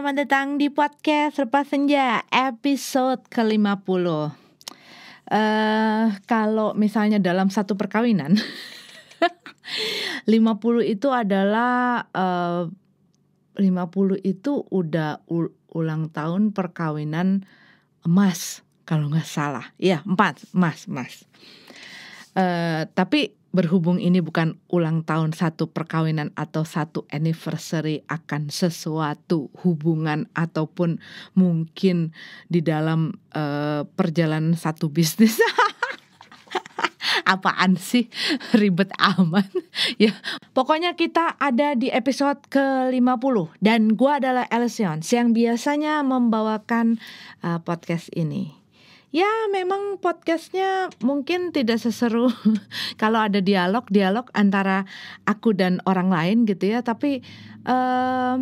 selamat datang di podcast Lepas Senja episode ke-50 uh, eh, Kalau misalnya dalam satu perkawinan 50 itu adalah eh, uh, 50 itu udah ulang tahun perkawinan emas Kalau nggak salah, ya empat emas, emas uh, Tapi berhubung ini bukan ulang tahun satu perkawinan atau satu anniversary akan sesuatu hubungan ataupun mungkin di dalam uh, perjalanan satu bisnis. Apaan sih ribet aman ya. Pokoknya kita ada di episode ke-50 dan gua adalah Elsion yang biasanya membawakan uh, podcast ini ya memang podcastnya mungkin tidak seseru kalau ada dialog dialog antara aku dan orang lain gitu ya tapi uh,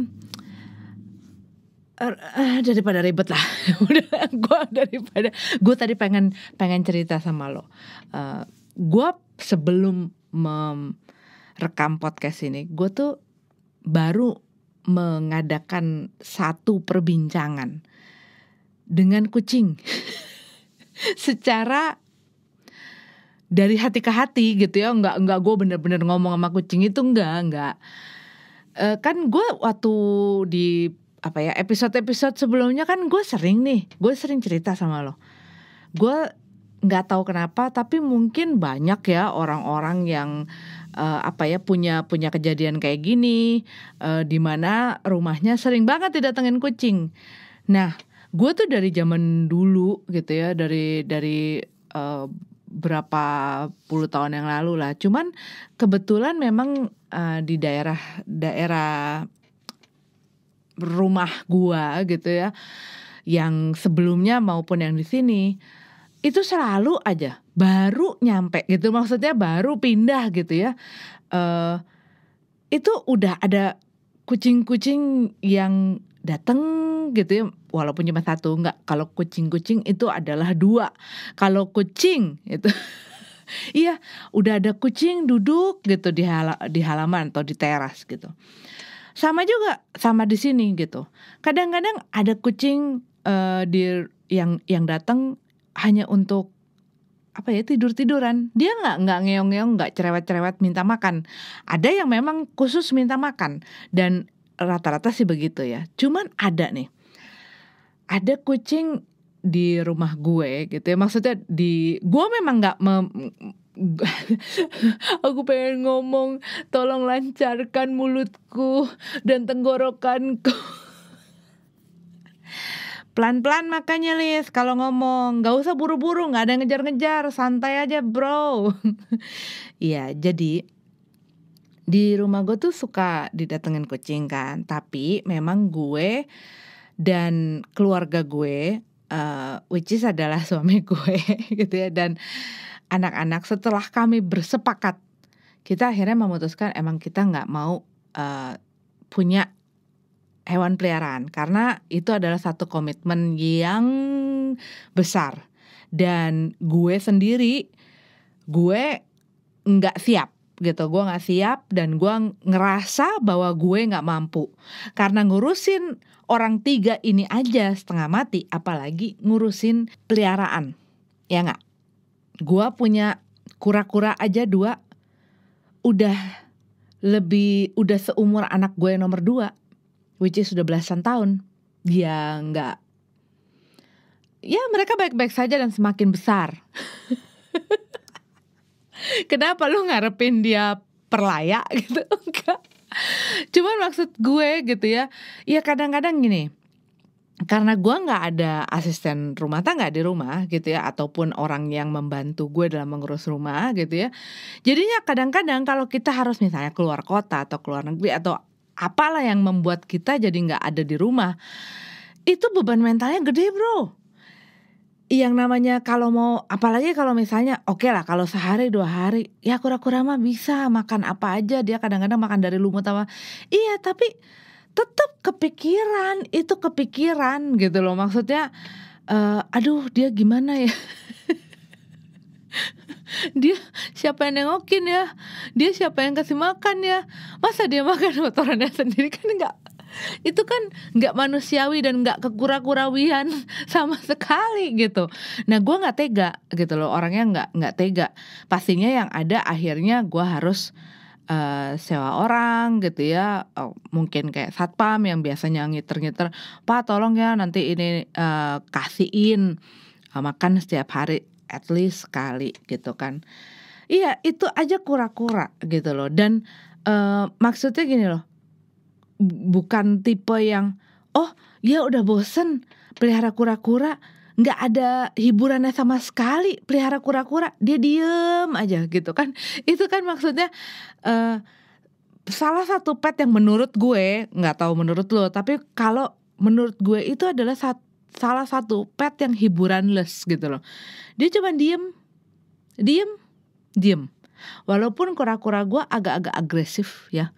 uh, daripada ribet lah gue daripada gue tadi pengen pengen cerita sama lo uh, eh, gue sebelum merekam podcast ini gue tuh baru mengadakan satu perbincangan dengan kucing secara dari hati ke hati gitu ya nggak nggak gue bener-bener ngomong sama kucing itu nggak nggak e, kan gue waktu di apa ya episode-episode sebelumnya kan gue sering nih gue sering cerita sama lo gue nggak tahu kenapa tapi mungkin banyak ya orang-orang yang uh, apa ya punya punya kejadian kayak gini uh, di mana rumahnya sering banget didatengin kucing. Nah, gue tuh dari zaman dulu gitu ya dari dari uh, berapa puluh tahun yang lalu lah cuman kebetulan memang uh, di daerah daerah rumah gue gitu ya yang sebelumnya maupun yang di sini itu selalu aja baru nyampe gitu maksudnya baru pindah gitu ya uh, itu udah ada kucing-kucing yang datang gitu ya walaupun cuma satu nggak kalau kucing-kucing itu adalah dua kalau kucing itu iya udah ada kucing duduk gitu di hal di halaman atau di teras gitu sama juga sama di sini gitu kadang-kadang ada kucing uh, di yang yang datang hanya untuk apa ya tidur tiduran dia nggak nggak ngeong ngeong nggak cerewet cerewet minta makan ada yang memang khusus minta makan dan rata-rata sih begitu ya. Cuman ada nih. Ada kucing di rumah gue gitu ya. Maksudnya di gue memang gak me, aku pengen ngomong tolong lancarkan mulutku dan tenggorokanku. Pelan-pelan makanya Lis kalau ngomong Gak usah buru-buru gak ada ngejar-ngejar Santai aja bro Iya jadi di rumah gue tuh suka didatengin kucing kan tapi memang gue dan keluarga gue uh, which is adalah suami gue gitu ya dan anak-anak setelah kami bersepakat kita akhirnya memutuskan emang kita nggak mau uh, punya hewan peliharaan karena itu adalah satu komitmen yang besar dan gue sendiri gue nggak siap gitu gue nggak siap dan gue ngerasa bahwa gue nggak mampu karena ngurusin orang tiga ini aja setengah mati apalagi ngurusin peliharaan ya nggak gue punya kura-kura aja dua udah lebih udah seumur anak gue nomor dua which is sudah belasan tahun dia ya nggak ya mereka baik-baik saja dan semakin besar Kenapa lu ngarepin dia perlayak gitu? Enggak. Cuman maksud gue gitu ya. Ya kadang-kadang gini karena gue nggak ada asisten rumah tangga di rumah gitu ya ataupun orang yang membantu gue dalam mengurus rumah gitu ya jadinya kadang-kadang kalau kita harus misalnya keluar kota atau keluar negeri atau apalah yang membuat kita jadi nggak ada di rumah itu beban mentalnya gede bro yang namanya kalau mau apalagi kalau misalnya oke okay lah kalau sehari dua hari ya kura-kura mah bisa makan apa aja dia kadang-kadang makan dari lumut apa iya tapi tetap kepikiran itu kepikiran gitu loh maksudnya uh, aduh dia gimana ya dia siapa yang nengokin ya dia siapa yang kasih makan ya masa dia makan kotorannya sendiri kan enggak itu kan nggak manusiawi dan nggak kekura-kurawian sama sekali gitu nah gue nggak tega gitu loh orangnya nggak nggak tega pastinya yang ada akhirnya gue harus Uh, sewa orang gitu ya Oh mungkin kayak satpam yang biasanya ngiter-ngiter pak tolong ya nanti ini uh, kasihin uh, makan setiap hari at least sekali gitu kan iya itu aja kura-kura gitu loh dan uh, maksudnya gini loh bukan tipe yang oh dia udah bosen pelihara kura-kura nggak ada hiburannya sama sekali pelihara kura-kura dia diem aja gitu kan itu kan maksudnya uh, salah satu pet yang menurut gue nggak tahu menurut lo tapi kalau menurut gue itu adalah sat, salah satu pet yang hiburanless gitu loh dia cuma diem diem diem walaupun kura-kura gue agak-agak agresif ya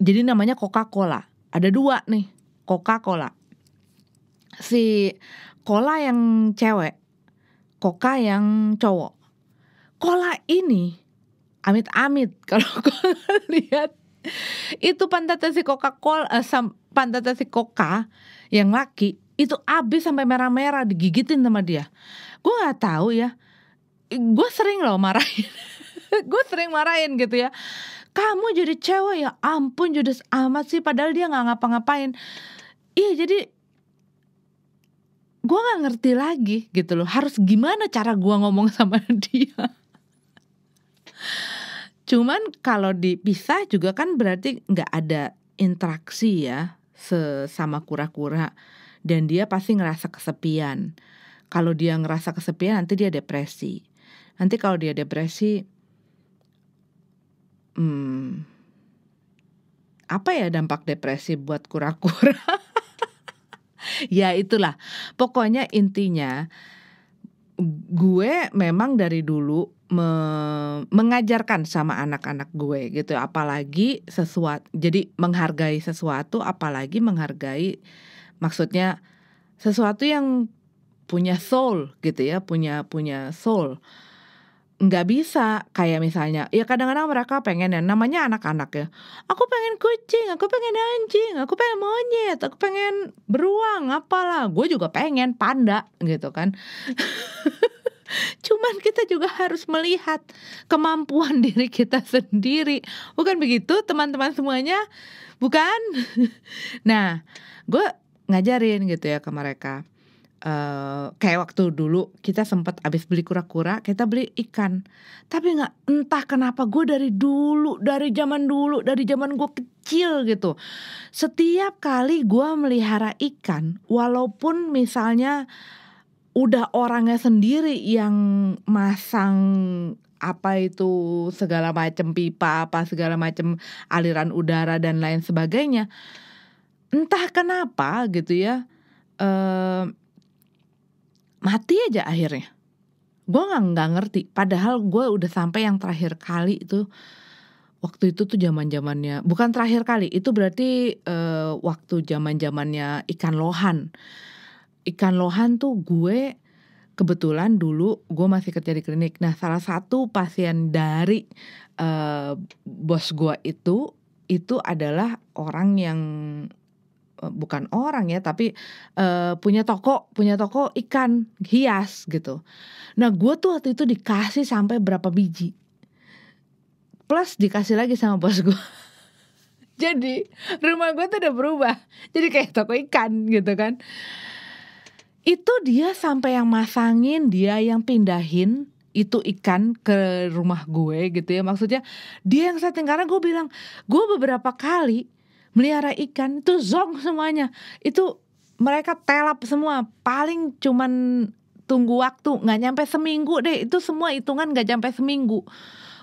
jadi namanya Coca-Cola. Ada dua nih, Coca-Cola. Si Cola yang cewek, Coca yang cowok. Cola ini amit-amit kalau kalian lihat itu pantatnya si Coca-Cola uh, pantatnya si Coca yang laki itu abis sampai merah-merah digigitin sama dia. Gue gak tahu ya. Gue sering loh marahin. gue sering marahin gitu ya kamu jadi cewek ya ampun judes amat sih padahal dia nggak ngapa-ngapain iya jadi gue nggak ngerti lagi gitu loh harus gimana cara gue ngomong sama dia cuman kalau dipisah juga kan berarti nggak ada interaksi ya sesama kura-kura dan dia pasti ngerasa kesepian kalau dia ngerasa kesepian nanti dia depresi nanti kalau dia depresi hmm, apa ya dampak depresi buat kura-kura? ya itulah. Pokoknya intinya gue memang dari dulu me mengajarkan sama anak-anak gue gitu apalagi sesuatu jadi menghargai sesuatu apalagi menghargai maksudnya sesuatu yang punya soul gitu ya punya punya soul nggak bisa kayak misalnya ya kadang-kadang mereka pengen ya namanya anak-anak ya aku pengen kucing aku pengen anjing aku pengen monyet aku pengen beruang apalah gue juga pengen panda gitu kan cuman kita juga harus melihat kemampuan diri kita sendiri bukan begitu teman-teman semuanya bukan nah gue ngajarin gitu ya ke mereka uh, kayak waktu dulu kita sempat habis beli kura-kura kita beli ikan tapi nggak entah kenapa gue dari dulu dari zaman dulu dari zaman gue kecil gitu setiap kali gue melihara ikan walaupun misalnya udah orangnya sendiri yang masang apa itu segala macam pipa apa segala macam aliran udara dan lain sebagainya entah kenapa gitu ya eh, mati aja akhirnya gue nggak nggak ngerti padahal gue udah sampai yang terakhir kali itu waktu itu tuh zaman zamannya bukan terakhir kali itu berarti uh, waktu zaman zamannya ikan lohan ikan lohan tuh gue kebetulan dulu gue masih kerja di klinik nah salah satu pasien dari uh, bos gue itu itu adalah orang yang Eh, bukan orang ya tapi uh, punya toko punya toko ikan hias gitu nah gue tuh waktu itu dikasih sampai berapa biji plus dikasih lagi sama bos gue jadi rumah gue tuh udah berubah jadi kayak toko ikan gitu kan itu dia sampai yang masangin dia yang pindahin itu ikan ke rumah gue gitu ya maksudnya dia yang setting karena gue bilang gue beberapa kali melihara ikan itu zong semuanya itu mereka telap semua paling cuman tunggu waktu nggak nyampe seminggu deh itu semua hitungan nggak nyampe seminggu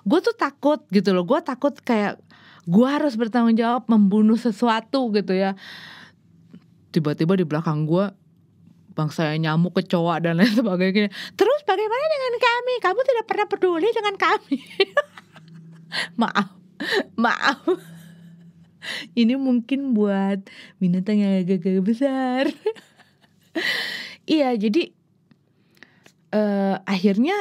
gue tuh takut gitu loh gue takut kayak gue harus bertanggung jawab membunuh sesuatu gitu ya tiba-tiba di belakang gue bangsa nyamuk kecoa dan lain sebagainya terus bagaimana dengan kami kamu tidak pernah peduli dengan kami maaf maaf ini mungkin buat binatang yang agak-agak besar iya jadi uh, akhirnya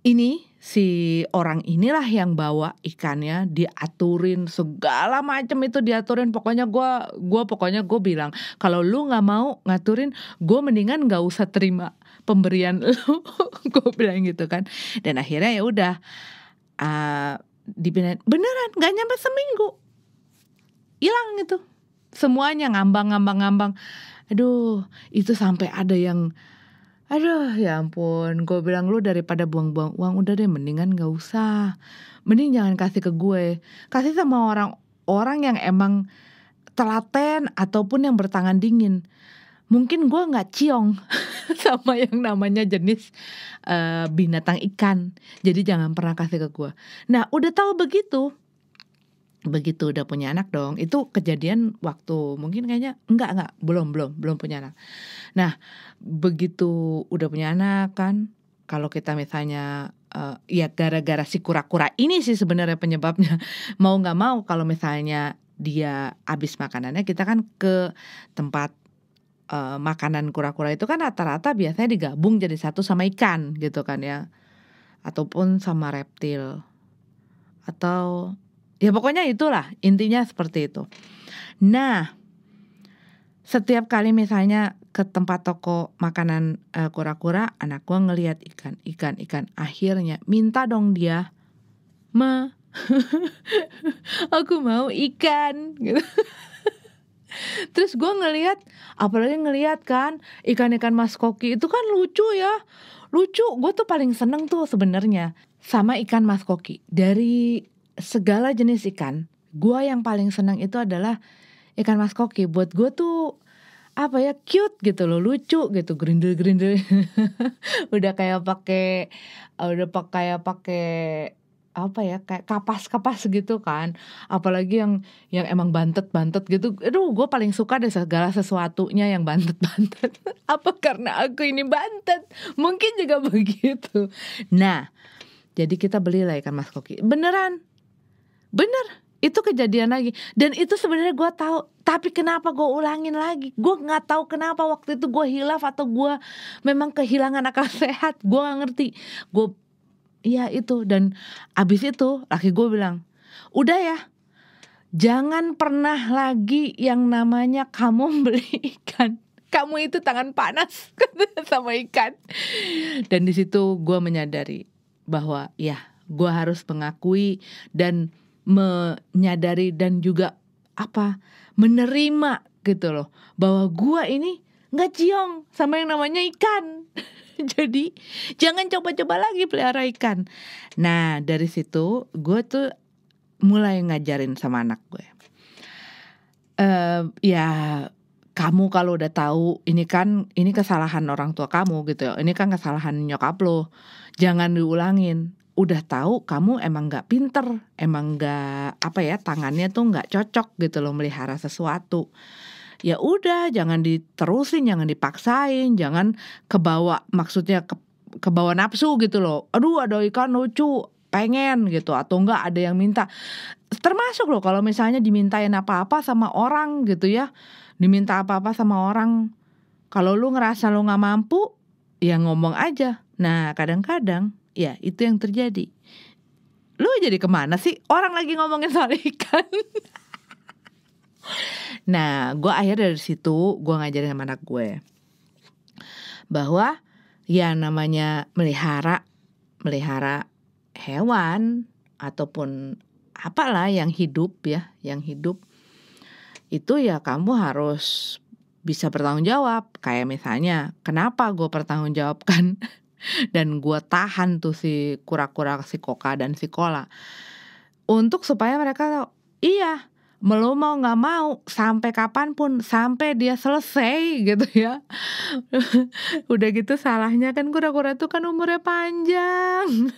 ini si orang inilah yang bawa ikannya diaturin segala macam itu diaturin pokoknya gue gua pokoknya gue bilang kalau lu nggak mau ngaturin gue mendingan nggak usah terima pemberian lu gue bilang gitu kan dan akhirnya ya udah uh, eh, dibinain beneran nggak nyampe seminggu hilang itu semuanya ngambang-ngambang-ngambang aduh itu sampai ada yang Aduh ya ampun Gue bilang lu daripada buang-buang uang Udah deh mendingan gak usah Mending jangan kasih ke gue Kasih sama orang orang yang emang telaten Ataupun yang bertangan dingin Mungkin gue nggak ciong Sama yang namanya jenis uh, binatang ikan Jadi jangan pernah kasih ke gue Nah udah tahu begitu begitu udah punya anak dong itu kejadian waktu mungkin kayaknya enggak enggak belum belum belum punya anak nah begitu udah punya anak kan kalau kita misalnya uh, ya gara-gara si kura-kura ini sih sebenarnya penyebabnya mau nggak mau kalau misalnya dia habis makanannya kita kan ke tempat uh, makanan kura-kura itu kan rata-rata biasanya digabung jadi satu sama ikan gitu kan ya ataupun sama reptil atau Ya pokoknya itulah intinya seperti itu. Nah, setiap kali misalnya ke tempat toko makanan kura eh, kura-kura, anak gua ngelihat ikan, ikan, ikan. Akhirnya minta dong dia, ma, aku mau ikan. Gitu. Terus gua ngelihat, apalagi ngelihat kan ikan-ikan mas koki itu kan lucu ya, lucu. Gue tuh paling seneng tuh sebenarnya sama ikan mas koki dari segala jenis ikan. Gua yang paling senang itu adalah ikan mas koki. Buat gua tuh apa ya cute gitu loh lucu gitu grinder grinder udah kayak pakai udah pakai kayak pakai apa ya kayak kapas kapas gitu kan apalagi yang yang emang bantet bantet gitu aduh gue paling suka deh segala sesuatunya yang bantet bantet apa karena aku ini bantet mungkin juga begitu nah jadi kita beli lah ikan mas koki beneran bener itu kejadian lagi dan itu sebenarnya gue tahu tapi kenapa gue ulangin lagi gue nggak tahu kenapa waktu itu gue hilaf atau gue memang kehilangan akal sehat gue nggak ngerti gue iya itu dan abis itu laki gue bilang udah ya jangan pernah lagi yang namanya kamu beli ikan kamu itu tangan panas sama ikan dan di situ gue menyadari bahwa ya gue harus mengakui dan menyadari dan juga apa menerima gitu loh bahwa gua ini nggak ciong sama yang namanya ikan. Jadi jangan coba-coba lagi pelihara ikan. Nah dari situ gua tuh mulai ngajarin sama anak gue. Uh, ya kamu kalau udah tahu ini kan ini kesalahan orang tua kamu gitu ya. Ini kan kesalahan nyokap lo. Jangan diulangin udah tahu kamu emang nggak pinter, emang nggak apa ya tangannya tuh nggak cocok gitu loh melihara sesuatu. Ya udah, jangan diterusin, jangan dipaksain, jangan kebawa maksudnya ke kebawa nafsu gitu loh. Aduh, ada ikan lucu, pengen gitu atau enggak ada yang minta termasuk loh kalau misalnya dimintain apa-apa sama orang gitu ya diminta apa-apa sama orang kalau lu ngerasa lu nggak mampu ya ngomong aja nah kadang-kadang ya itu yang terjadi lu jadi kemana sih orang lagi ngomongin soal ikan nah gue akhir dari situ gue ngajarin sama anak gue bahwa ya namanya melihara melihara hewan ataupun apalah yang hidup ya yang hidup itu ya kamu harus bisa bertanggung jawab kayak misalnya kenapa gue pertanggung jawabkan dan gue tahan tuh si kura-kura si koka dan si kola untuk supaya mereka tahu iya melu mau nggak mau sampai kapanpun sampai dia selesai gitu ya udah gitu salahnya kan kura-kura tuh kan umurnya panjang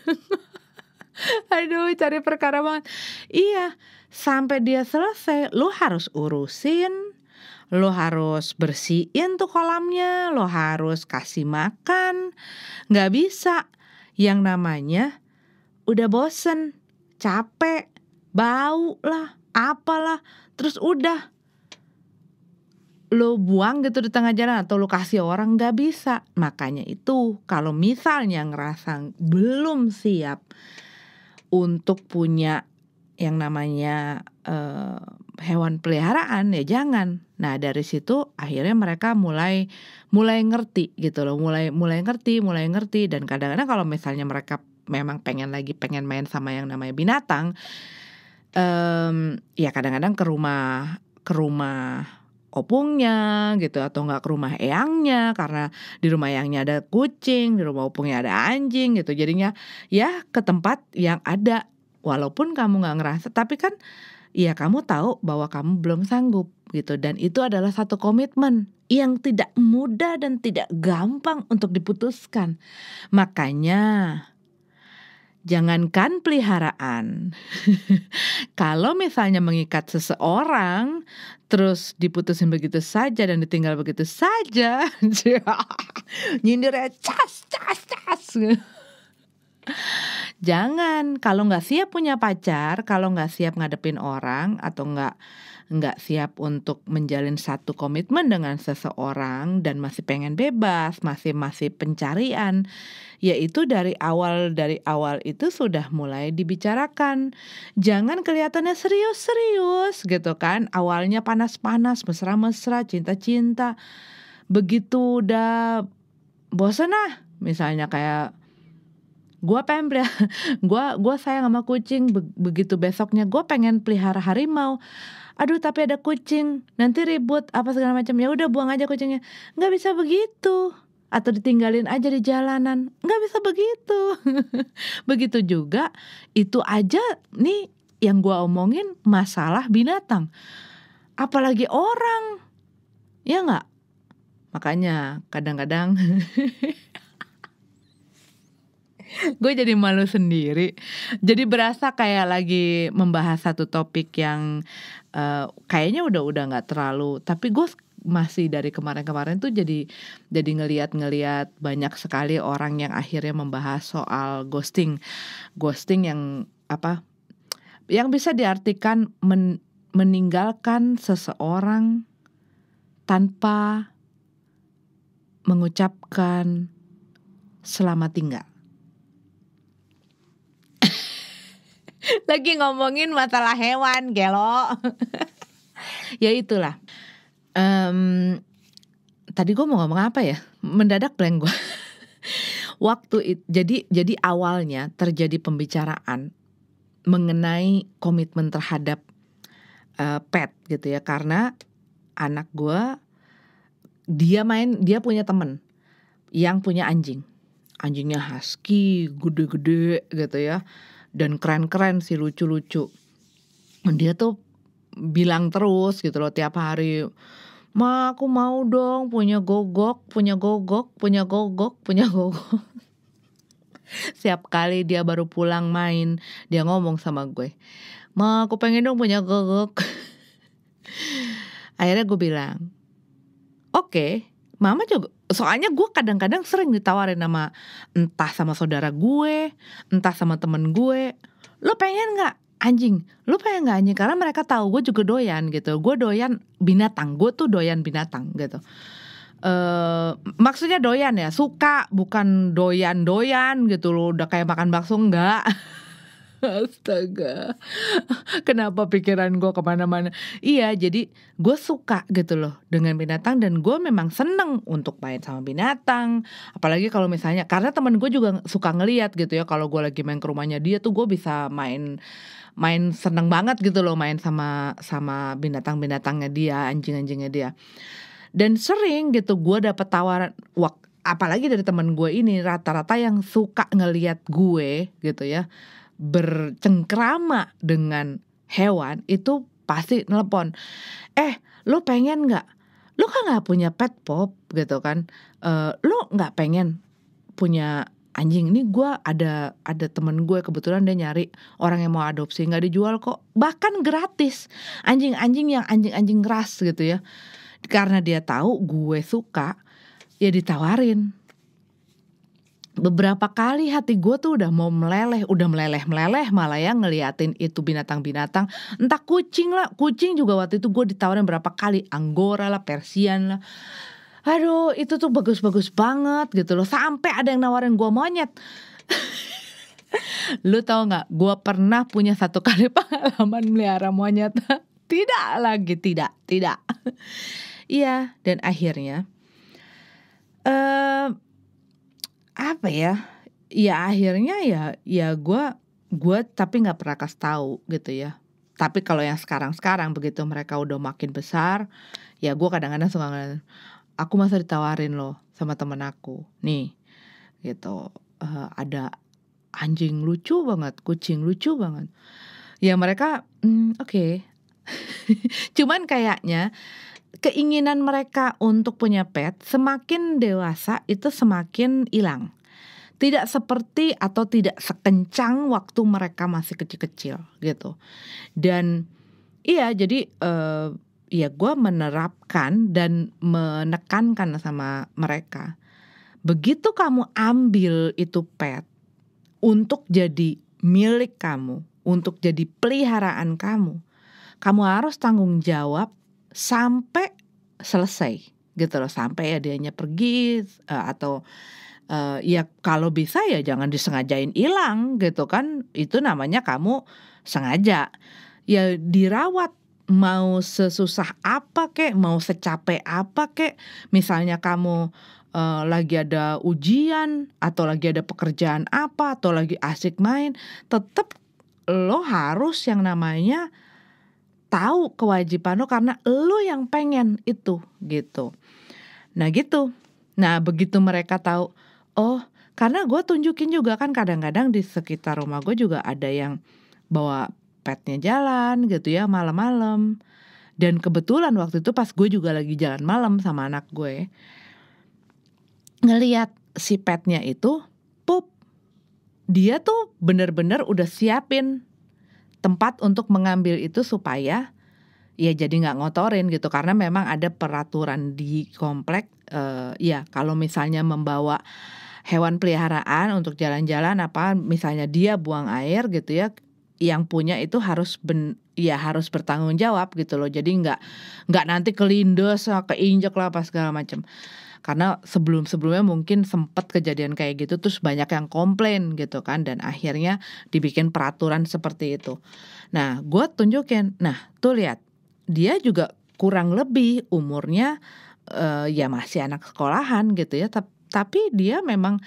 aduh cari perkara banget iya sampai dia selesai lu harus urusin Lo harus bersihin tuh kolamnya, lo harus kasih makan. Nggak bisa. Yang namanya udah bosen, capek, bau lah, apalah. Terus udah lo buang gitu di tengah jalan atau lo kasih orang nggak bisa makanya itu kalau misalnya ngerasa belum siap untuk punya yang namanya uh, hewan peliharaan ya jangan Nah, dari situ akhirnya mereka mulai mulai ngerti gitu loh, mulai mulai ngerti, mulai ngerti dan kadang-kadang kalau misalnya mereka memang pengen lagi pengen main sama yang namanya binatang um, ya kadang-kadang ke rumah ke rumah opungnya gitu atau nggak ke rumah eyangnya karena di rumah eyangnya ada kucing di rumah opungnya ada anjing gitu jadinya ya ke tempat yang ada walaupun kamu nggak ngerasa tapi kan ya kamu tahu bahwa kamu belum sanggup gitu dan itu adalah satu komitmen yang tidak mudah dan tidak gampang untuk diputuskan. Makanya jangankan peliharaan. Kalau misalnya mengikat seseorang terus diputusin begitu saja dan ditinggal begitu saja, nyindirnya cas cas cas. Jangan kalau nggak siap punya pacar, kalau nggak siap ngadepin orang atau nggak nggak siap untuk menjalin satu komitmen dengan seseorang dan masih pengen bebas, masih masih pencarian, yaitu dari awal dari awal itu sudah mulai dibicarakan. Jangan kelihatannya serius-serius gitu kan. Awalnya panas-panas, mesra-mesra, cinta-cinta. Begitu udah bosan ah, misalnya kayak gue pengen pelihara gue gue sayang sama kucing begitu besoknya gue pengen pelihara harimau aduh tapi ada kucing nanti ribut apa segala macam ya udah buang aja kucingnya nggak bisa begitu atau ditinggalin aja di jalanan nggak bisa begitu begitu juga itu aja nih yang gua omongin masalah binatang apalagi orang ya nggak makanya kadang-kadang gue jadi malu sendiri jadi berasa kayak lagi membahas satu topik yang uh, kayaknya udah udah nggak terlalu tapi gue masih dari kemarin-kemarin tuh jadi jadi ngeliat-ngeliat banyak sekali orang yang akhirnya membahas soal ghosting ghosting yang apa yang bisa diartikan men, meninggalkan seseorang tanpa mengucapkan selamat tinggal lagi ngomongin masalah hewan gelo ya itulah um, tadi gue mau ngomong apa ya mendadak blank gue waktu it, jadi jadi awalnya terjadi pembicaraan mengenai komitmen terhadap uh, pet gitu ya karena anak gue dia main dia punya temen yang punya anjing anjingnya husky gede-gede gitu ya dan keren-keren sih lucu-lucu dia tuh bilang terus gitu loh tiap hari Ma aku mau dong punya gogok, punya gogok, punya gogok, punya gogok. Setiap kali dia baru pulang main, dia ngomong sama gue. Ma aku pengen dong punya gogok. Akhirnya gue bilang, oke okay, mama juga soalnya gue kadang-kadang sering ditawarin nama entah sama saudara gue entah sama temen gue lo pengen nggak anjing Lo pengen nggak anjing karena mereka tahu gue juga doyan gitu gue doyan binatang gue tuh doyan binatang gitu Uh, maksudnya doyan ya suka bukan doyan doyan gitu loh udah kayak makan bakso enggak Astaga, kenapa pikiran gue kemana-mana? Iya, jadi gue suka gitu loh dengan binatang dan gue memang seneng untuk main sama binatang. Apalagi kalau misalnya, karena temen gue juga suka ngeliat gitu ya. Kalau gue lagi main ke rumahnya dia tuh gue bisa main main seneng banget gitu loh main sama sama binatang-binatangnya dia, anjing-anjingnya dia. Dan sering gitu gue dapet tawaran, waktu apalagi dari temen gue ini rata-rata yang suka ngeliat gue gitu ya bercengkrama dengan hewan itu pasti nelpon eh lo pengen nggak lo kan nggak punya pet pop gitu kan e, lo nggak pengen punya anjing ini gue ada ada temen gue kebetulan dia nyari orang yang mau adopsi nggak dijual kok bahkan gratis anjing-anjing yang anjing-anjing ras gitu ya karena dia tahu gue suka ya ditawarin beberapa kali hati gue tuh udah mau meleleh, udah meleleh-meleleh malah ya ngeliatin itu binatang-binatang. Entah kucing lah, kucing juga waktu itu gue ditawarin berapa kali, anggora lah, persian lah. Aduh, itu tuh bagus-bagus banget gitu loh. Sampai ada yang nawarin gue monyet. Lu tau gak, gue pernah punya satu kali pengalaman melihara monyet. tidak lagi, tidak, tidak. Iya, dan akhirnya... Uh, apa ya ya akhirnya ya ya gue gue tapi nggak pernah kasih tahu gitu ya tapi kalau yang sekarang sekarang begitu mereka udah makin besar ya gue kadang-kadang suka ngeliat aku masa ditawarin loh sama temen aku nih gitu uh, ada anjing lucu banget kucing lucu banget ya mereka mm, oke okay. cuman kayaknya keinginan mereka untuk punya pet semakin dewasa itu semakin hilang. Tidak seperti atau tidak sekencang waktu mereka masih kecil-kecil gitu. Dan iya jadi uh, ya gue menerapkan dan menekankan sama mereka. Begitu kamu ambil itu pet untuk jadi milik kamu, untuk jadi peliharaan kamu, kamu harus tanggung jawab sampai selesai gitu loh sampai adanya pergi uh, atau uh, ya kalau bisa ya jangan disengajain hilang gitu kan itu namanya kamu sengaja ya dirawat mau sesusah apa kek mau secapek apa kek misalnya kamu uh, lagi ada ujian atau lagi ada pekerjaan apa atau lagi asik main tetap lo harus yang namanya tahu kewajiban lo karena lo yang pengen itu gitu. Nah gitu. Nah begitu mereka tahu, oh karena gue tunjukin juga kan kadang-kadang di sekitar rumah gue juga ada yang bawa petnya jalan gitu ya malam-malam. Dan kebetulan waktu itu pas gue juga lagi jalan malam sama anak gue ya, ngelihat si petnya itu pup dia tuh bener-bener udah siapin tempat untuk mengambil itu supaya ya jadi nggak ngotorin gitu karena memang ada peraturan di komplek uh, ya kalau misalnya membawa hewan peliharaan untuk jalan-jalan apa misalnya dia buang air gitu ya yang punya itu harus ben, ya harus bertanggung jawab gitu loh jadi nggak nggak nanti kelindes ah, keinjek lah apa segala macam karena sebelum-sebelumnya mungkin sempat kejadian kayak gitu terus banyak yang komplain gitu kan dan akhirnya dibikin peraturan seperti itu. Nah, gue tunjukin. Nah, tuh lihat dia juga kurang lebih umurnya uh, ya masih anak sekolahan gitu ya, tapi dia memang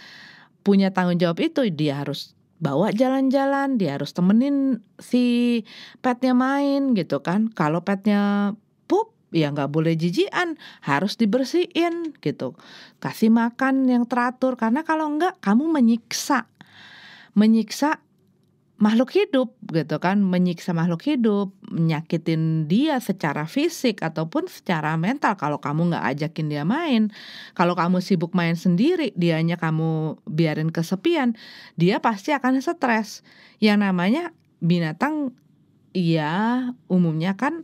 punya tanggung jawab itu dia harus bawa jalan-jalan, dia harus temenin si petnya main gitu kan. Kalau petnya pup, ya nggak boleh jijian harus dibersihin gitu kasih makan yang teratur karena kalau nggak kamu menyiksa menyiksa makhluk hidup gitu kan menyiksa makhluk hidup menyakitin dia secara fisik ataupun secara mental kalau kamu nggak ajakin dia main kalau kamu sibuk main sendiri dianya kamu biarin kesepian dia pasti akan stres yang namanya binatang ya umumnya kan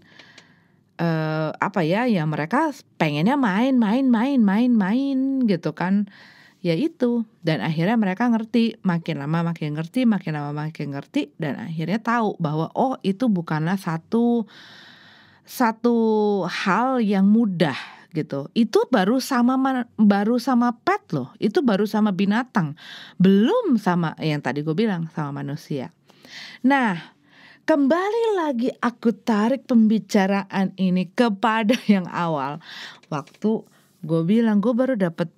eh, apa ya ya mereka pengennya main main main main main gitu kan ya itu dan akhirnya mereka ngerti makin lama makin ngerti makin lama makin ngerti dan akhirnya tahu bahwa oh itu bukanlah satu satu hal yang mudah gitu itu baru sama baru sama pet loh itu baru sama binatang belum sama yang tadi gue bilang sama manusia nah Kembali lagi aku tarik pembicaraan ini kepada yang awal. Waktu gue bilang gue baru dapet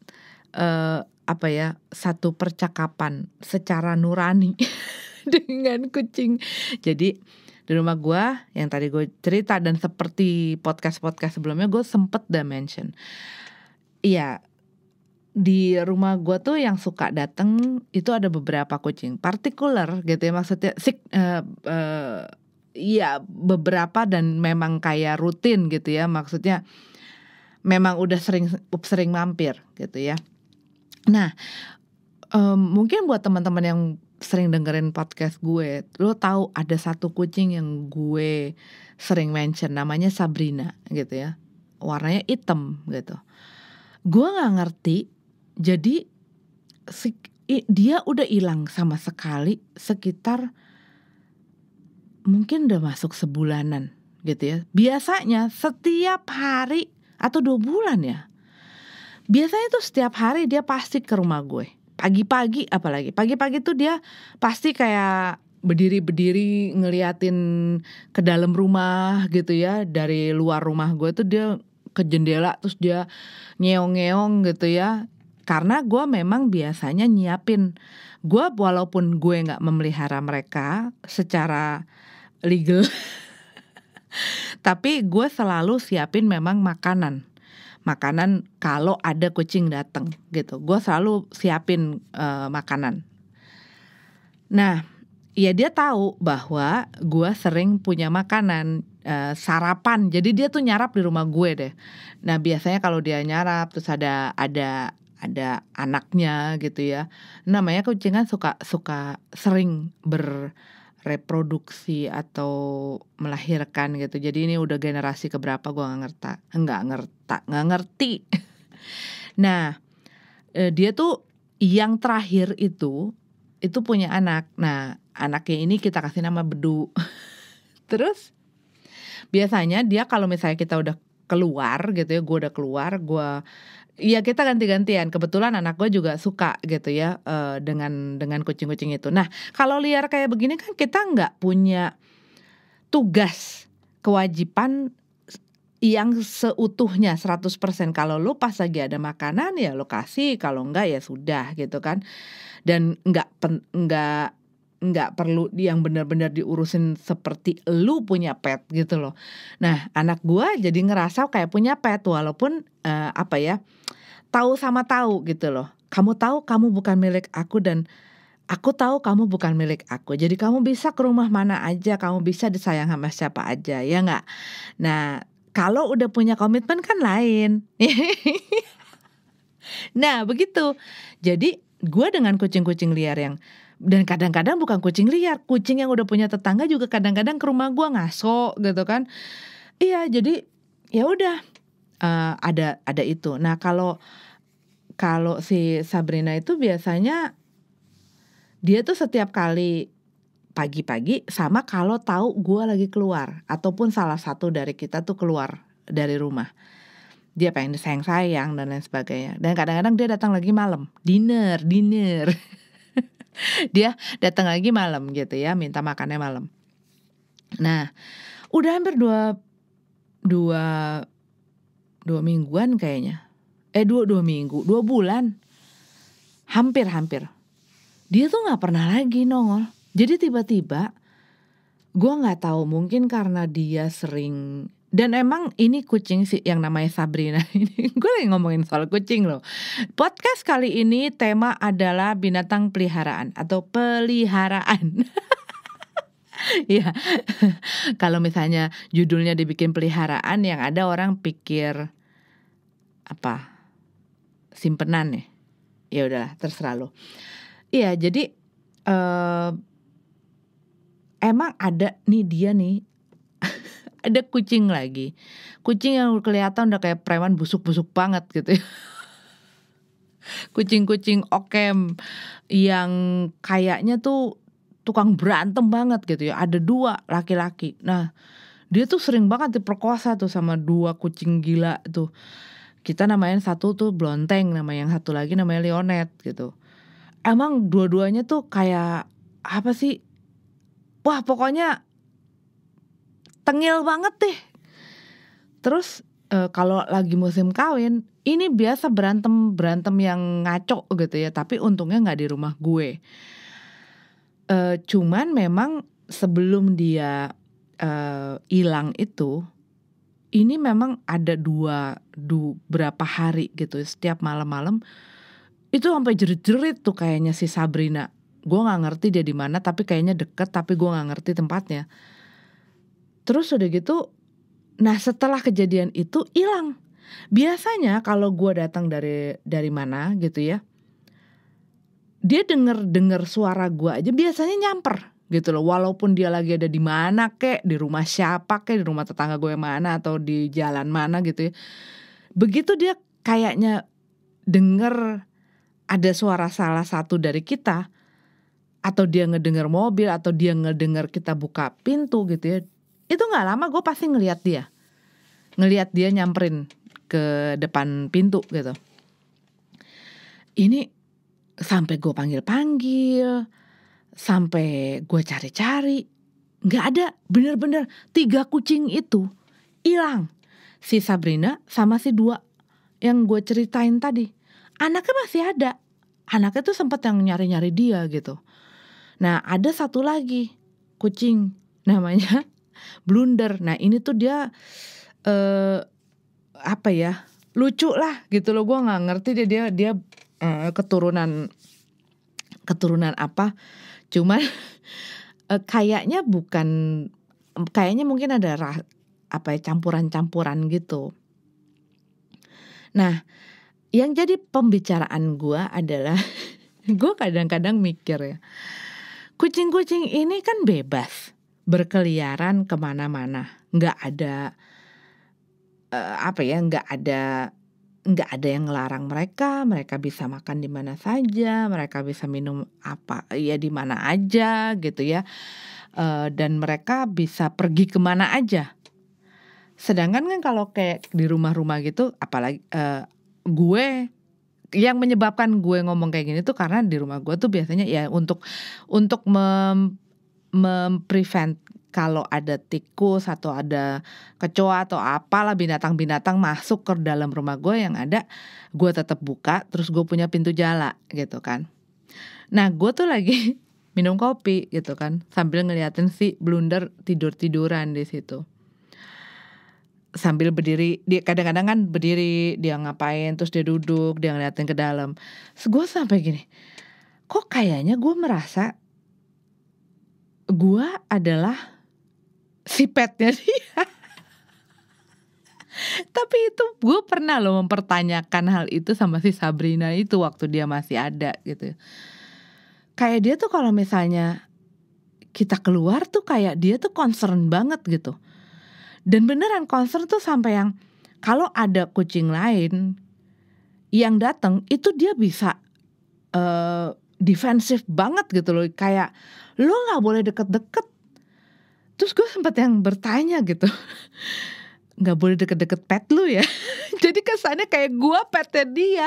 uh, apa ya satu percakapan secara nurani dengan kucing. Jadi di rumah gue yang tadi gue cerita dan seperti podcast-podcast sebelumnya gue sempet dah mention. Iya di rumah gue tuh yang suka dateng itu ada beberapa kucing partikular gitu ya maksudnya sik uh, uh, ya beberapa dan memang kayak rutin gitu ya maksudnya memang udah sering sering mampir gitu ya nah um, mungkin buat teman-teman yang sering dengerin podcast gue lo tahu ada satu kucing yang gue sering mention namanya Sabrina gitu ya warnanya hitam gitu gue nggak ngerti jadi i- dia udah hilang sama sekali sekitar mungkin udah masuk sebulanan gitu ya. Biasanya setiap hari atau dua bulan ya. Biasanya tuh setiap hari dia pasti ke rumah gue. Pagi-pagi apalagi. Pagi-pagi tuh dia pasti kayak berdiri-berdiri ngeliatin ke dalam rumah gitu ya dari luar rumah gue tuh dia ke jendela terus dia nyeong ngeong gitu ya karena gue memang biasanya nyiapin gue walaupun gue nggak memelihara mereka secara legal tapi gue selalu siapin memang makanan makanan kalau ada kucing datang gitu gue selalu siapin uh, makanan nah ya dia tahu bahwa gue sering punya makanan Uh, sarapan jadi dia tuh nyarap di rumah gue deh nah biasanya kalau dia nyarap terus ada ada ada anaknya gitu ya. Namanya kucing kan suka suka sering berreproduksi atau melahirkan gitu. Jadi ini udah generasi keberapa gue nggak ngerti, nggak ngerti, nggak ngerti. nah eh, dia tuh yang terakhir itu itu punya anak. Nah anaknya ini kita kasih nama Bedu. Terus biasanya dia kalau misalnya kita udah keluar gitu ya gue udah keluar gue ya kita ganti-gantian. Kebetulan anak gue juga suka gitu ya uh, dengan dengan kucing-kucing itu. Nah kalau liar kayak begini kan kita nggak punya tugas kewajiban yang seutuhnya 100% kalau lu pas lagi ada makanan ya lo kasih kalau enggak ya sudah gitu kan dan enggak enggak nggak perlu yang benar-benar diurusin seperti lu punya pet gitu loh. Nah anak gua jadi ngerasa kayak punya pet walaupun uh, apa ya tahu sama tahu gitu loh. Kamu tahu kamu bukan milik aku dan aku tahu kamu bukan milik aku. Jadi kamu bisa ke rumah mana aja, kamu bisa disayang sama siapa aja ya nggak. Nah kalau udah punya komitmen kan lain. nah begitu. Jadi gua dengan kucing-kucing liar yang dan kadang-kadang bukan kucing liar kucing yang udah punya tetangga juga kadang-kadang ke rumah gue ngaso gitu kan iya jadi ya udah uh, ada ada itu nah kalau kalau si Sabrina itu biasanya dia tuh setiap kali pagi-pagi sama kalau tahu gue lagi keluar ataupun salah satu dari kita tuh keluar dari rumah dia pengen sayang sayang dan lain sebagainya dan kadang-kadang dia datang lagi malam dinner dinner dia datang lagi malam gitu ya minta makannya malam nah udah hampir dua dua dua mingguan kayaknya eh dua dua minggu dua bulan hampir hampir dia tuh nggak pernah lagi nongol jadi tiba-tiba gue nggak tahu mungkin karena dia sering dan emang ini kucing sih yang namanya Sabrina ini. Gue lagi ngomongin soal kucing loh. Podcast kali ini tema adalah binatang peliharaan atau peliharaan. Iya. Kalau misalnya judulnya dibikin peliharaan yang ada orang pikir apa? simpenan nih. Ya? ya udahlah, terserah lo. Iya, jadi uh, emang ada nih dia nih ada kucing lagi kucing yang kelihatan udah kayak preman busuk-busuk banget gitu ya. kucing-kucing okem yang kayaknya tuh tukang berantem banget gitu ya ada dua laki-laki nah dia tuh sering banget diperkosa tuh sama dua kucing gila tuh kita namain satu tuh blonteng nama yang satu lagi namanya leonet gitu emang dua-duanya tuh kayak apa sih wah pokoknya tengil banget deh. Terus e, kalau lagi musim kawin, ini biasa berantem berantem yang ngaco gitu ya. Tapi untungnya nggak di rumah gue. E, cuman memang sebelum dia eh, hilang itu, ini memang ada dua, dua berapa hari gitu setiap malam-malam itu sampai jerit-jerit tuh kayaknya si Sabrina. Gue nggak ngerti dia di mana, tapi kayaknya deket, tapi gue nggak ngerti tempatnya terus udah gitu nah setelah kejadian itu hilang biasanya kalau gue datang dari dari mana gitu ya dia denger dengar suara gue aja biasanya nyamper gitu loh walaupun dia lagi ada di mana kek di rumah siapa kek di rumah tetangga gue mana atau di jalan mana gitu ya begitu dia kayaknya denger ada suara salah satu dari kita atau dia ngedenger mobil atau dia ngedenger kita buka pintu gitu ya itu nggak lama gue pasti ngeliat dia ngeliat dia nyamperin ke depan pintu gitu ini sampai gue panggil panggil sampai gue cari cari nggak ada bener-bener tiga kucing itu hilang si Sabrina sama si dua yang gue ceritain tadi anaknya masih ada anaknya tuh sempet yang nyari-nyari dia gitu nah ada satu lagi kucing namanya blunder. Nah, ini tuh dia uh, apa ya? lucu lah gitu loh gue nggak ngerti dia dia dia eh, keturunan keturunan apa cuman uh, kayaknya bukan kayaknya mungkin ada rah, apa ya campuran-campuran gitu nah yang jadi pembicaraan gue adalah gue kadang-kadang mikir ya kucing-kucing ini kan bebas berkeliaran kemana-mana nggak ada uh, apa ya nggak ada nggak ada yang ngelarang mereka mereka bisa makan di mana saja mereka bisa minum apa ya di mana aja gitu ya uh, dan mereka bisa pergi kemana aja sedangkan kan kalau kayak di rumah-rumah gitu apalagi uh, gue yang menyebabkan gue ngomong kayak gini tuh karena di rumah gue tuh biasanya ya untuk untuk mem, memprevent kalau ada tikus atau ada kecoa atau apalah binatang-binatang masuk ke dalam rumah gue yang ada gue tetap buka terus gue punya pintu jala gitu kan nah gue tuh lagi minum kopi gitu kan sambil ngeliatin si blunder tidur tiduran di situ sambil berdiri dia kadang-kadang kan berdiri dia ngapain terus dia duduk dia ngeliatin ke dalam gue sampai gini kok kayaknya gue merasa gue adalah si petnya dia. Tapi itu gue pernah loh mempertanyakan hal itu sama si Sabrina itu waktu dia masih ada gitu. Kayak dia tuh kalau misalnya kita keluar tuh kayak dia tuh concern banget gitu. Dan beneran concern tuh sampai yang kalau ada kucing lain yang datang itu dia bisa uh, defensif banget gitu loh kayak lo nggak boleh deket-deket terus gue sempat yang bertanya gitu nggak boleh deket-deket pet lu ya jadi kesannya kayak gue petnya dia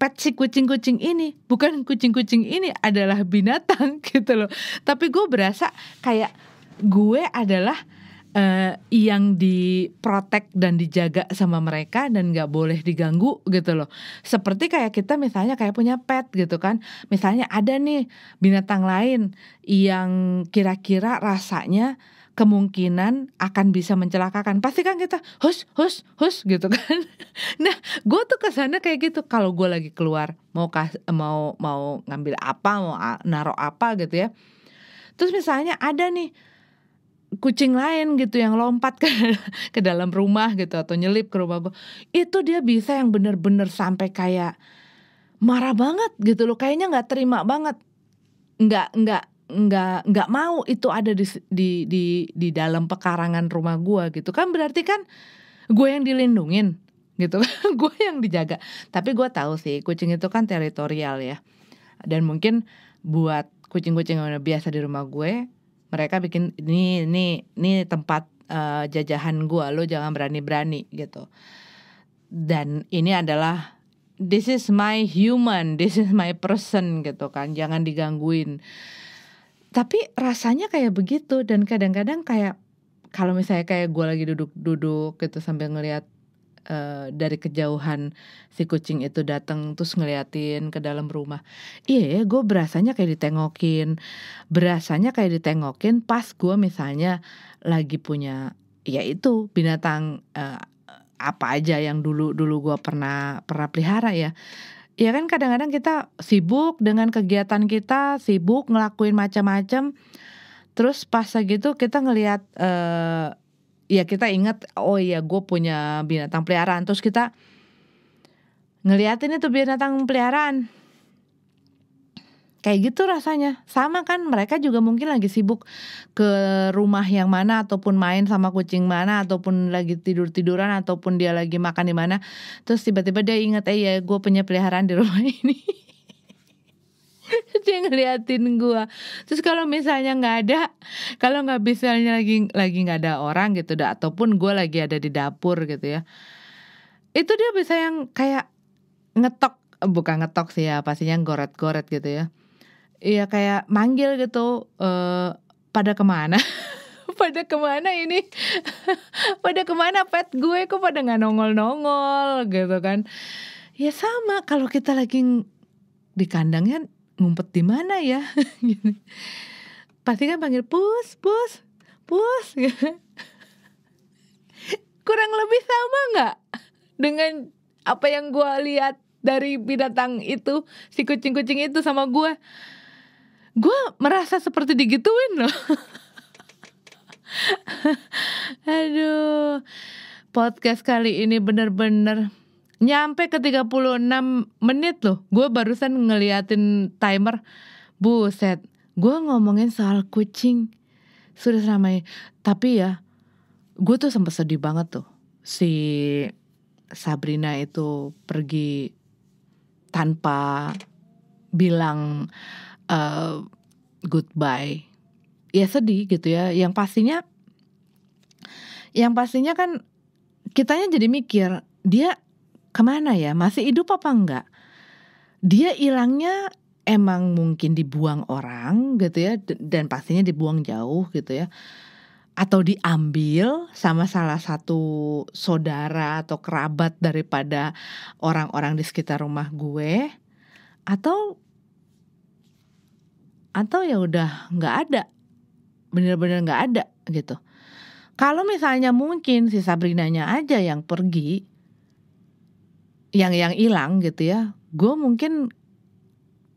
pet si kucing-kucing ini bukan kucing-kucing ini adalah binatang gitu loh tapi gue berasa kayak gue adalah uh, yang diprotek dan dijaga sama mereka dan nggak boleh diganggu gitu loh. Seperti kayak kita misalnya kayak punya pet gitu kan. Misalnya ada nih binatang lain yang kira-kira rasanya kemungkinan akan bisa mencelakakan. Pasti kan kita hus hus hus gitu kan. Nah, gue tuh kesana kayak gitu kalau gue lagi keluar mau kas mau mau ngambil apa mau naruh apa gitu ya. Terus misalnya ada nih kucing lain gitu yang lompat ke ke dalam rumah gitu atau nyelip ke rumah gue itu dia bisa yang bener-bener sampai kayak marah banget gitu loh kayaknya nggak terima banget nggak nggak nggak nggak mau itu ada di di di di dalam pekarangan rumah gue gitu kan berarti kan gue yang dilindungin gitu gue yang dijaga tapi gue tahu sih kucing itu kan teritorial ya dan mungkin buat kucing-kucing yang biasa di rumah gue mereka bikin ini ini ini tempat uh, jajahan gua lo jangan berani-berani gitu dan ini adalah this is my human this is my person gitu kan jangan digangguin tapi rasanya kayak begitu dan kadang-kadang kayak kalau misalnya kayak gue lagi duduk-duduk gitu sambil ngelihat Eh, dari kejauhan si kucing itu datang terus ngeliatin ke dalam rumah. Iya, ya gue berasanya kayak ditengokin, berasanya kayak ditengokin pas gue misalnya lagi punya ya itu binatang uh, apa aja yang dulu dulu gue pernah pernah pelihara ya. Ya kan kadang-kadang kita sibuk dengan kegiatan kita, sibuk ngelakuin macam-macam. Terus pas gitu kita ngelihat uh, eh, ya kita ingat oh iya gue punya binatang peliharaan terus kita ngeliatin itu binatang peliharaan kayak gitu rasanya sama kan mereka juga mungkin lagi sibuk ke rumah yang mana ataupun main sama kucing mana ataupun lagi tidur tiduran ataupun dia lagi makan di mana terus tiba-tiba dia ingat eh ya gue punya peliharaan di rumah ini dia ngeliatin gua terus kalau misalnya nggak ada kalau nggak misalnya lagi lagi nggak ada orang gitu dah ataupun gua lagi ada di dapur gitu ya itu dia bisa yang kayak ngetok bukan ngetok sih ya pastinya goret-goret gitu ya iya kayak manggil gitu uh, pada kemana pada kemana ini pada kemana pet gue kok pada nggak nongol-nongol gitu kan ya sama kalau kita lagi di kandangnya ngumpet di mana ya gini gitu. pasti kan panggil pus pus pus kurang lebih sama nggak dengan apa yang gue lihat dari binatang itu si kucing-kucing itu sama gue gue merasa seperti digituin loh aduh podcast kali ini bener-bener nyampe ke 36 menit loh. Gue barusan ngeliatin timer. Buset, gue ngomongin soal kucing. Sudah selama Tapi ya, gue tuh sempet sedih banget tuh. Si Sabrina itu pergi tanpa bilang uh, goodbye. Ya sedih gitu ya. Yang pastinya, yang pastinya kan kitanya jadi mikir dia kemana ya? Masih hidup apa enggak? Dia hilangnya emang mungkin dibuang orang gitu ya dan pastinya dibuang jauh gitu ya atau diambil sama salah satu saudara atau kerabat daripada orang-orang di sekitar rumah gue atau atau ya udah nggak ada bener-bener nggak -bener ada gitu kalau misalnya mungkin si Sabrinanya aja yang pergi yang yang hilang gitu ya gue mungkin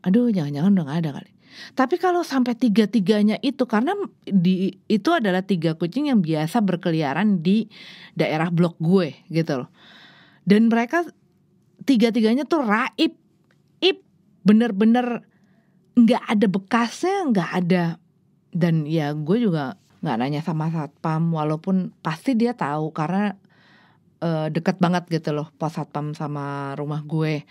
aduh jangan-jangan udah gak ada kali tapi kalau sampai tiga-tiganya itu karena di itu adalah tiga kucing yang biasa berkeliaran di daerah blok gue gitu loh. Dan mereka tiga-tiganya tuh raib, ip bener-bener nggak ada bekasnya, nggak ada. Dan ya gue juga nggak nanya sama satpam walaupun pasti dia tahu karena uh, eh, deket banget gitu loh pos satpam sama rumah gue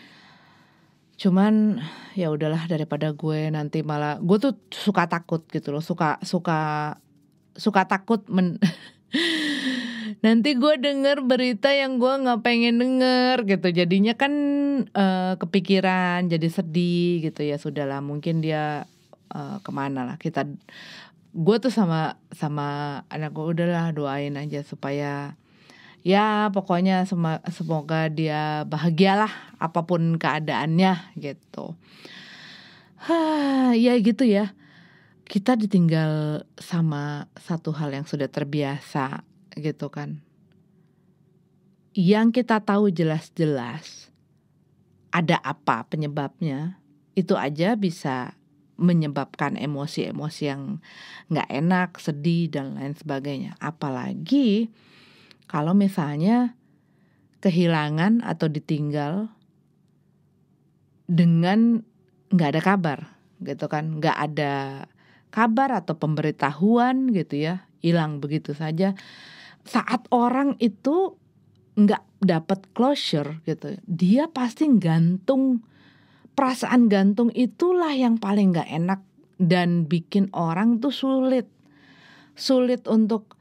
cuman ya udahlah daripada gue nanti malah gue tuh suka takut gitu loh suka suka suka takut men nanti gue denger berita yang gue nggak pengen denger gitu jadinya kan uh, kepikiran jadi sedih gitu ya sudahlah mungkin dia uh, kemana lah kita gue tuh sama sama anak gue udahlah doain aja supaya ya pokoknya semoga dia bahagialah apapun keadaannya gitu. Hah, ya gitu ya. Kita ditinggal sama satu hal yang sudah terbiasa gitu kan. Yang kita tahu jelas-jelas ada apa penyebabnya, itu aja bisa menyebabkan emosi-emosi yang nggak enak, sedih dan lain sebagainya. Apalagi kalau misalnya kehilangan atau ditinggal dengan nggak ada kabar gitu kan nggak ada kabar atau pemberitahuan gitu ya hilang begitu saja saat orang itu nggak dapat closure gitu dia pasti gantung perasaan gantung itulah yang paling nggak enak dan bikin orang tuh sulit sulit untuk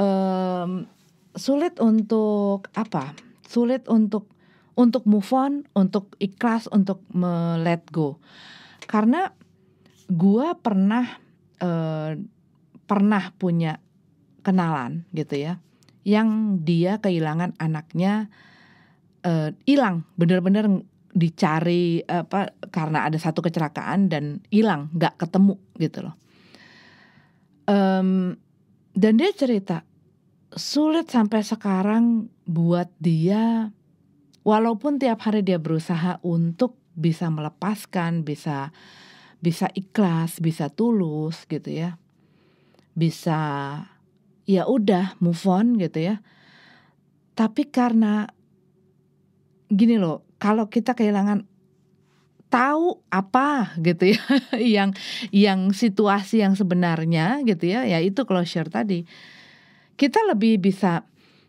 um, sulit untuk apa? Sulit untuk untuk move on, untuk ikhlas, untuk me let go. Karena gua pernah eh, pernah punya kenalan gitu ya, yang dia kehilangan anaknya eh, hilang, eh, bener-bener dicari apa karena ada satu kecelakaan dan hilang, nggak ketemu gitu loh. Um, dan dia cerita sulit sampai sekarang buat dia walaupun tiap hari dia berusaha untuk bisa melepaskan, bisa bisa ikhlas, bisa tulus gitu ya. Bisa ya udah move on gitu ya. Tapi karena gini loh, kalau kita kehilangan tahu apa gitu ya yang yang situasi yang sebenarnya gitu ya, ya itu closure tadi kita lebih bisa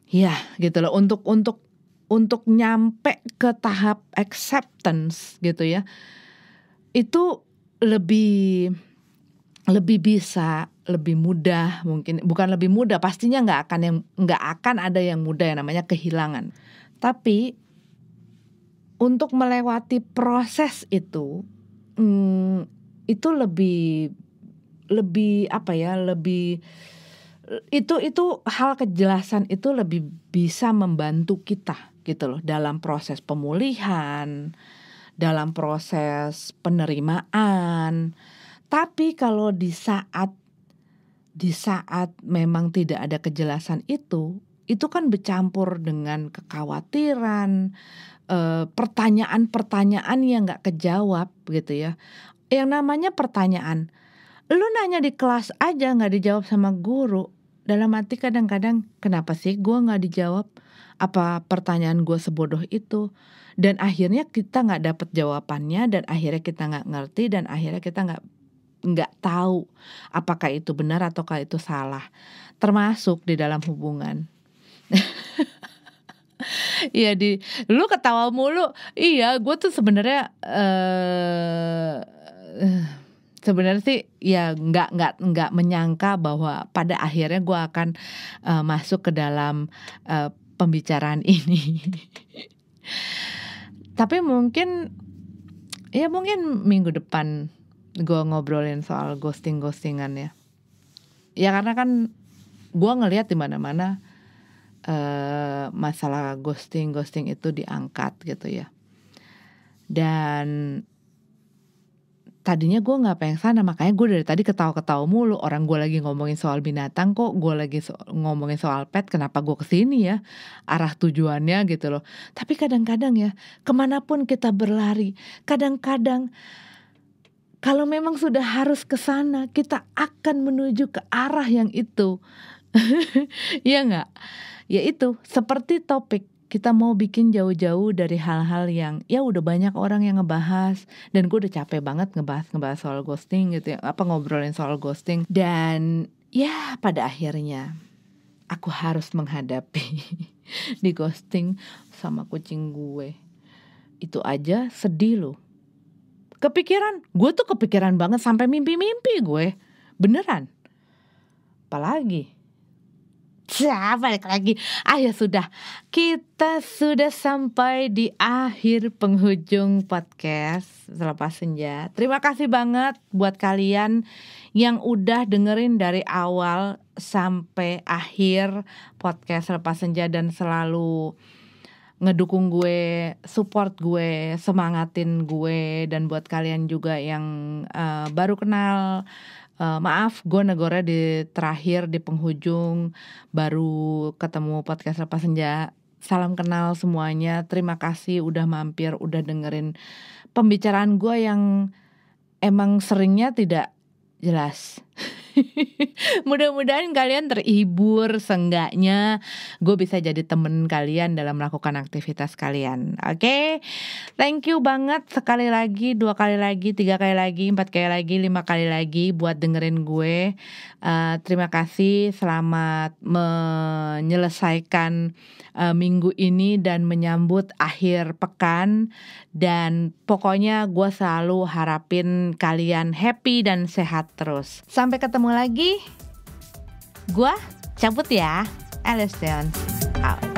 ya gitu loh untuk untuk untuk nyampe ke tahap acceptance gitu ya itu lebih lebih bisa lebih mudah mungkin bukan lebih mudah pastinya nggak akan yang nggak akan ada yang mudah yang namanya kehilangan tapi untuk melewati proses itu hmm, itu lebih lebih apa ya lebih itu itu hal kejelasan itu lebih bisa membantu kita gitu loh dalam proses pemulihan, dalam proses penerimaan. Tapi kalau di saat di saat memang tidak ada kejelasan itu, itu kan bercampur dengan kekhawatiran, eh, pertanyaan-pertanyaan yang nggak kejawab gitu ya. Yang namanya pertanyaan, lu nanya di kelas aja nggak dijawab sama guru, dalam hati kadang-kadang kenapa sih gue nggak dijawab apa pertanyaan gue sebodoh itu dan akhirnya kita nggak dapet jawabannya dan akhirnya kita nggak ngerti dan akhirnya kita nggak nggak tahu apakah itu benar ataukah itu salah termasuk di dalam hubungan Iya di lu ketawa mulu iya gue tuh sebenarnya uh, uh sebenarnya sih ya nggak nggak nggak menyangka bahwa pada akhirnya gue akan uh, masuk ke dalam uh, pembicaraan ini. Tapi mungkin ya mungkin minggu depan gue ngobrolin soal ghosting ghostingan ya. Ya karena kan gue ngelihat di mana-mana uh, masalah ghosting ghosting itu diangkat gitu ya. Dan tadinya gue nggak pengen sana makanya gue dari tadi ketawa-ketawa mulu orang gue lagi ngomongin soal binatang kok gue lagi so ngomongin soal pet kenapa gue kesini ya arah tujuannya gitu loh tapi kadang-kadang ya kemanapun kita berlari kadang-kadang kalau memang sudah harus ke sana kita akan menuju ke arah yang itu Iya nggak? Ya itu seperti topik kita mau bikin jauh-jauh dari hal-hal yang ya udah banyak orang yang ngebahas dan gue udah capek banget ngebahas ngebahas soal ghosting gitu ya apa ngobrolin soal ghosting dan ya pada akhirnya aku harus menghadapi di ghosting sama kucing gue itu aja sedih loh kepikiran gue tuh kepikiran banget sampai mimpi-mimpi gue beneran apalagi Cah, ya, balik lagi. Ah ya sudah, kita sudah sampai di akhir penghujung podcast selepas senja. Terima kasih banget buat kalian yang udah dengerin dari awal sampai akhir podcast selepas senja dan selalu ngedukung gue, support gue, semangatin gue dan buat kalian juga yang uh, baru kenal uh, maaf gue negornya di terakhir di penghujung baru ketemu podcast lepas senja salam kenal semuanya terima kasih udah mampir udah dengerin pembicaraan gue yang emang seringnya tidak jelas Mudah-mudahan kalian terhibur seenggaknya gue bisa jadi temen kalian dalam melakukan aktivitas kalian. Oke, okay? thank you banget sekali lagi, dua kali lagi, tiga kali lagi, empat kali lagi, lima kali lagi buat dengerin gue. Uh, terima kasih, selamat menyelesaikan uh, minggu ini dan menyambut akhir pekan dan pokoknya gue selalu harapin kalian happy dan sehat terus. Sampai ketemu lagi. Gue cabut ya. Alice Jones out.